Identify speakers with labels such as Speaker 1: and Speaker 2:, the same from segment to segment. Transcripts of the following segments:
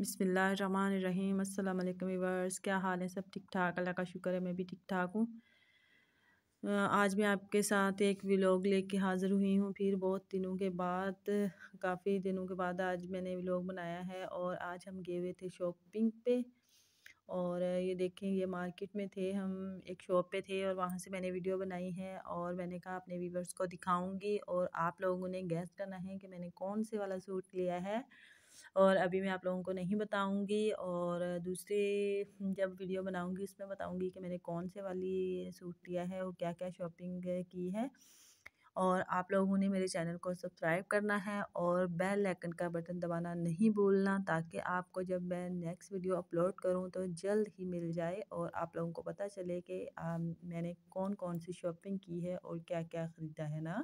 Speaker 1: अस्सलाम अल्लाम वीवर्स क्या हाल है सब ठीक ठाक अल्लाह का शुक्र है मैं भी ठीक ठाक हूँ आज मैं आपके साथ एक व्लॉग लेके हाज़िर हुई हूँ फिर बहुत दिनों के बाद काफ़ी दिनों के बाद आज मैंने व्लॉग बनाया है और आज हम गए हुए थे शॉपिंग पे और ये देखें ये मार्केट में थे हम एक शॉप पे थे और वहाँ से मैंने वीडियो बनाई है और मैंने कहा अपने व्यूवर्स को दिखाऊंगी और आप लोगों ने गैस करना है कि मैंने कौन से वाला सूट लिया है और अभी मैं आप लोगों को नहीं बताऊंगी और दूसरे जब वीडियो बनाऊंगी उसमें बताऊँगी कि मैंने कौन से वाली सूट लिया है और क्या क्या शॉपिंग की है और आप लोगों ने मेरे चैनल को सब्सक्राइब करना है और बेल आइकन का बटन दबाना नहीं भूलना ताकि आपको जब मैं नेक्स्ट वीडियो अपलोड करूं तो जल्द ही मिल जाए और आप लोगों को पता चले कि मैंने कौन कौन सी शॉपिंग की है और क्या क्या ख़रीदा है ना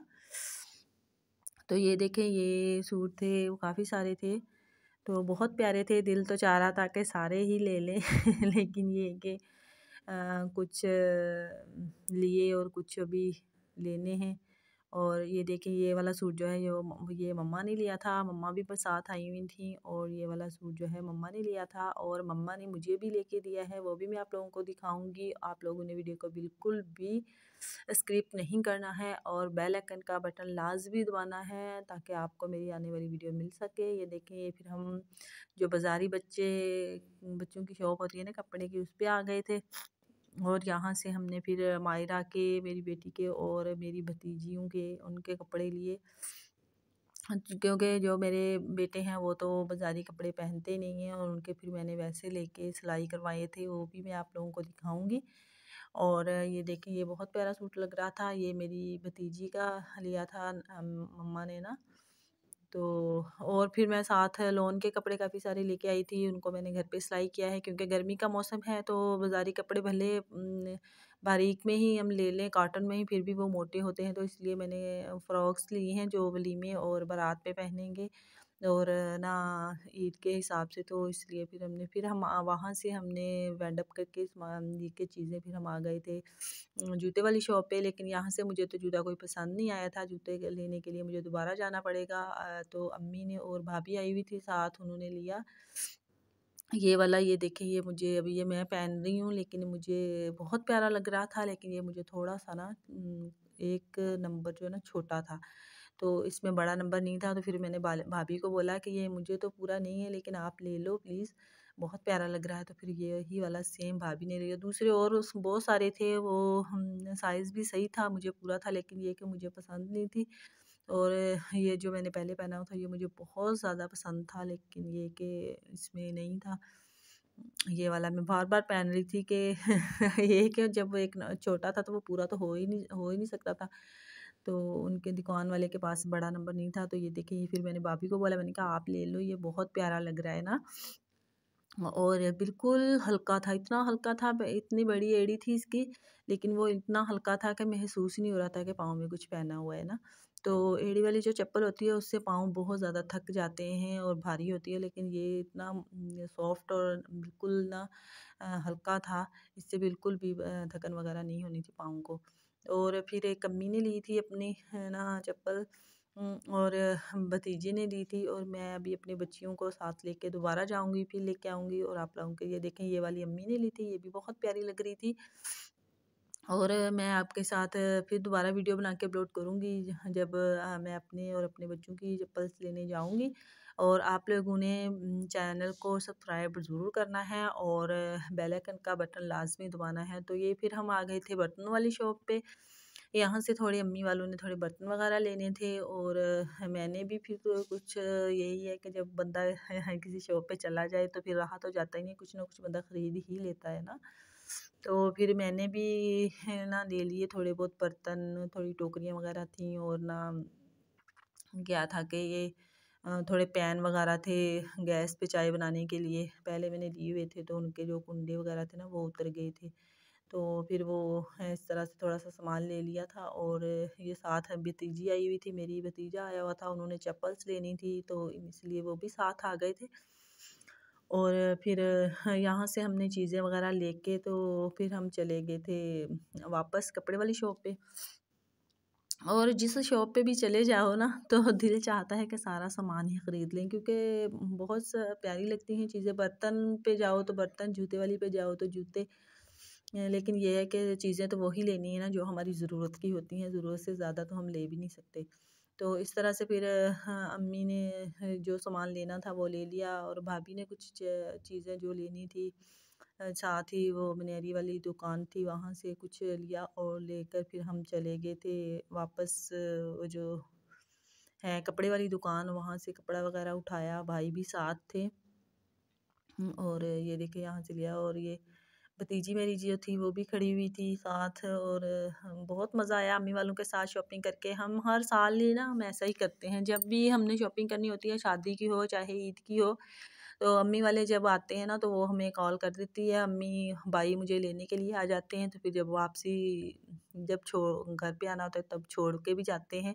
Speaker 1: तो ये देखें ये सूट थे वो काफ़ी सारे थे तो बहुत प्यारे थे दिल तो चाह रहा था कि सारे ही ले लें लेकिन ये कि कुछ लिए और कुछ अभी लेने हैं और ये देखें ये वाला सूट जो है ये ये मम्मा ने लिया था मम्मा भी साथ आई हुई थी और ये वाला सूट जो है मम्मा ने लिया था और मम्मा ने मुझे भी लेके दिया है वो भी मैं आप लोगों को दिखाऊंगी आप लोगों ने वीडियो को बिल्कुल भी स्क्रिप नहीं करना है और बेल आइकन का बटन लाजमी दबाना है ताकि आपको मेरी आने वाली वीडियो मिल सके ये देखें ये फिर हम जो बाज़ारी बच्चे बच्चों की शॉप होती है ना कपड़े की उस पर आ गए थे और यहाँ से हमने फिर मायरा के मेरी बेटी के और मेरी भतीजियों के उनके कपड़े लिए क्योंकि जो मेरे बेटे हैं वो तो बाज़ारी कपड़े पहनते नहीं हैं और उनके फिर मैंने वैसे लेके सिलाई करवाए थे वो भी मैं आप लोगों को दिखाऊंगी और ये देखें ये बहुत प्यारा सूट लग रहा था ये मेरी भतीजी का लिया था मम्मा ने ना तो और फिर मैं साथ लोन के कपड़े काफ़ी सारे लेके आई थी उनको मैंने घर पे सिलाई किया है क्योंकि गर्मी का मौसम है तो बाज़ारी कपड़े भले बारीक में ही हम ले लें कॉटन में ही फिर भी वो मोटे होते हैं तो इसलिए मैंने फ़्रॉक्स ली हैं जो वलीमे और बारात पे पहनेंगे और ना ईद के हिसाब से तो इसलिए फिर हमने फिर हम वहाँ से हमने वेंडअप करके सामान के चीज़ें फिर हम आ गए थे जूते वाली शॉप पे लेकिन यहाँ से मुझे तो जूता कोई पसंद नहीं आया था जूते लेने के लिए मुझे दोबारा जाना पड़ेगा तो अम्मी ने और भाभी आई हुई थी साथ उन्होंने लिया ये वाला ये देखें ये मुझे अभी ये मैं पहन रही हूँ लेकिन मुझे बहुत प्यारा लग रहा था लेकिन ये मुझे थोड़ा सा ना एक नंबर जो है ना छोटा था तो इसमें बड़ा नंबर नहीं था तो फिर मैंने भाभी को बोला कि ये मुझे तो पूरा नहीं है लेकिन आप ले लो प्लीज़ बहुत प्यारा लग रहा है तो फिर ये ही वाला सेम भाभी ने लिया दूसरे और उस बहुत सारे थे वो साइज़ भी सही था मुझे पूरा था लेकिन ये कि मुझे पसंद नहीं थी और ये जो मैंने पहले पहना हुआ था ये मुझे बहुत ज़्यादा पसंद था लेकिन ये कि इसमें नहीं था ये वाला मैं बार बार पहन रही थी कि ये कि जब एक छोटा था तो वो पूरा तो हो ही नहीं हो ही नहीं सकता था तो उनके दुकान वाले के पास बड़ा नंबर नहीं था तो ये देखिए फिर मैंने भाभी को बोला मैंने कहा आप ले लो ये बहुत प्यारा लग रहा है ना और बिल्कुल हल्का था इतना हल्का था इतनी बड़ी एड़ी थी इसकी लेकिन वो इतना हल्का था कि महसूस ही नहीं हो रहा था कि पाँव में कुछ पहना हुआ है ना तो एड़ी वाली जो चप्पल होती है उससे पाँव बहुत ज़्यादा थक जाते हैं और भारी होती है लेकिन ये इतना सॉफ्ट और बिल्कुल ना हल्का था इससे बिल्कुल भी थकन वगैरह नहीं होनी थी पाँव को और फिर एक अम्मी ने ली थी अपनी है ना चप्पल और भतीजे ने ली थी और मैं अभी अपनी बच्चियों को साथ लेके दोबारा जाऊंगी फिर लेके आऊंगी और आप लोगों के ये देखें ये वाली अम्मी ने ली थी ये भी बहुत प्यारी लग रही थी और मैं आपके साथ फिर दोबारा वीडियो बना के अपलोड करूँगी जब मैं अपने और अपने बच्चों की चप्पल्स लेने जाऊँगी और आप लोगों ने चैनल को सब्सक्राइब ज़रूर करना है और बेल आइकन का बटन लाजमी दबाना है तो ये फिर हम आ गए थे बर्तन वाली शॉप पे यहाँ से थोड़ी अम्मी वालों ने थोड़े बर्तन वगैरह लेने थे और मैंने भी फिर तो कुछ यही है कि जब बंदा किसी शॉप पे चला जाए तो फिर रहा तो जाता ही नहीं कुछ ना कुछ बंदा ख़रीद ही लेता है ना तो फिर मैंने भी ना ले लिए थोड़े बहुत बर्तन थोड़ी टोकरियाँ वगैरह थी और ना क्या था कि ये थोड़े पैन वगैरह थे गैस पे चाय बनाने के लिए पहले मैंने लिए हुए थे तो उनके जो कुंडे वगैरह थे ना वो उतर गए थे तो फिर वो इस तरह से थोड़ा सा सामान ले लिया था और ये साथ भतीजी आई हुई थी मेरी भतीजा आया हुआ था उन्होंने चप्पल्स लेनी थी तो इसलिए वो भी साथ आ गए थे और फिर यहाँ से हमने चीज़ें वगैरह लेके तो फिर हम चले गए थे वापस कपड़े वाली शॉप पे और जिस शॉप पे भी चले जाओ ना तो दिल चाहता है कि सारा सामान ही ख़रीद लें क्योंकि बहुत प्यारी लगती हैं चीज़ें बर्तन पे जाओ तो बर्तन जूते वाली पे जाओ तो जूते लेकिन यह है कि चीज़ें तो वही लेनी है ना जो हमारी ज़रूरत की होती हैं ज़रूरत से ज़्यादा तो हम ले भी नहीं सकते तो इस तरह से फिर हाँ, अम्मी ने जो सामान लेना था वो ले लिया और भाभी ने कुछ चीज़ें जो लेनी थी साथ ही वो मनेरी वाली दुकान थी वहाँ से कुछ लिया और लेकर फिर हम चले गए थे वापस वो जो है कपड़े वाली दुकान वहाँ से कपड़ा वगैरह उठाया भाई भी साथ थे और ये देखिए यहाँ से लिया और ये भतीजी मेरी जो थी वो भी खड़ी हुई थी साथ और बहुत मज़ा आया अम्मी वालों के साथ शॉपिंग करके हम हर साल ही ना हम ऐसा ही करते हैं जब भी हमने शॉपिंग करनी होती है शादी की हो चाहे ईद की हो तो अम्मी वाले जब आते हैं ना तो वो हमें कॉल कर देती है अम्मी भाई मुझे लेने के लिए आ जाते हैं तो फिर जब वापसी जब छोड़ घर पर आना होता है तब छोड़ के भी जाते हैं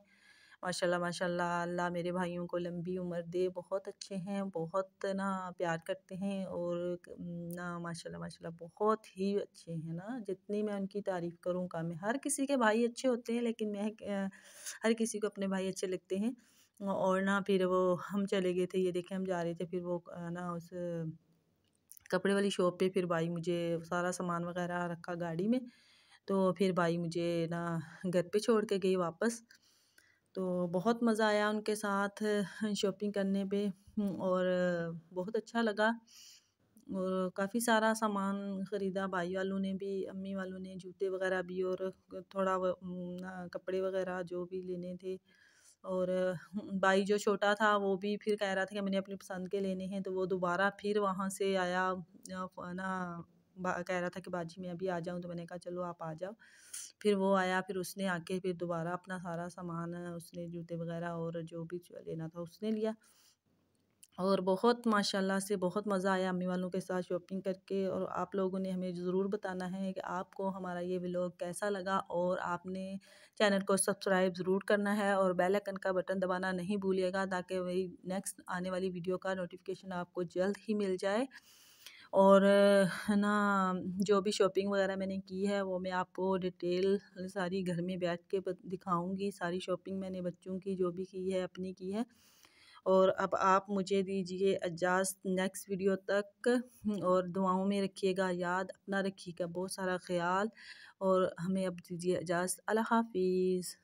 Speaker 1: माशाल्लाह माशाल्लाह अल्लाह मेरे भाइयों को लंबी उम्र दे बहुत अच्छे हैं बहुत ना प्यार करते हैं और ना माशाल्लाह माशाल्लाह बहुत ही अच्छे हैं ना जितनी मैं उनकी तारीफ़ करूँ कम है हर किसी के भाई अच्छे होते हैं लेकिन मैं हर किसी को अपने भाई अच्छे लगते हैं और ना फिर वो हम चले गए थे ये देखें हम जा रहे थे फिर वो ना उस कपड़े वाली शॉप पे फिर भाई मुझे सारा सामान वगैरह रखा गाड़ी में तो फिर भाई मुझे ना घर पे छोड़ के गई वापस तो बहुत मज़ा आया उनके साथ शॉपिंग करने पे और बहुत अच्छा लगा और काफ़ी सारा सामान ख़रीदा भाई वालों ने भी अम्मी वालों ने जूते वगैरह भी और थोड़ा कपड़े वगैरह जो भी लेने थे और भाई जो छोटा था वो भी फिर कह रहा था कि मैंने अपनी पसंद के लेने हैं तो वो दोबारा फिर वहाँ से आया ना कह रहा था कि बाजी मैं अभी आ जाऊँ तो मैंने कहा चलो आप आ जाओ फिर वो आया फिर उसने आके फिर दोबारा अपना सारा सामान उसने जूते वगैरह और जो भी लेना था उसने लिया और बहुत माशाल्लाह से बहुत मज़ा आया अम्मी वालों के साथ शॉपिंग करके और आप लोगों ने हमें ज़रूर बताना है कि आपको हमारा ये व्लॉग कैसा लगा और आपने चैनल को सब्सक्राइब ज़रूर करना है और बेल आइकन का बटन दबाना नहीं भूलिएगा ताकि वही नेक्स्ट आने वाली वीडियो का नोटिफिकेशन आपको जल्द ही मिल जाए और है ना जो भी शॉपिंग वगैरह मैंने की है वो मैं आपको डिटेल सारी घर में बैठ के दिखाऊंगी सारी शॉपिंग मैंने बच्चों की जो भी की है अपनी की है और अब आप मुझे दीजिए अजाज नेक्स्ट वीडियो तक और दुआओं में रखिएगा याद अपना रखिएगा बहुत सारा ख्याल और हमें अब दीजिए अजाज अल्लाह हाफिज़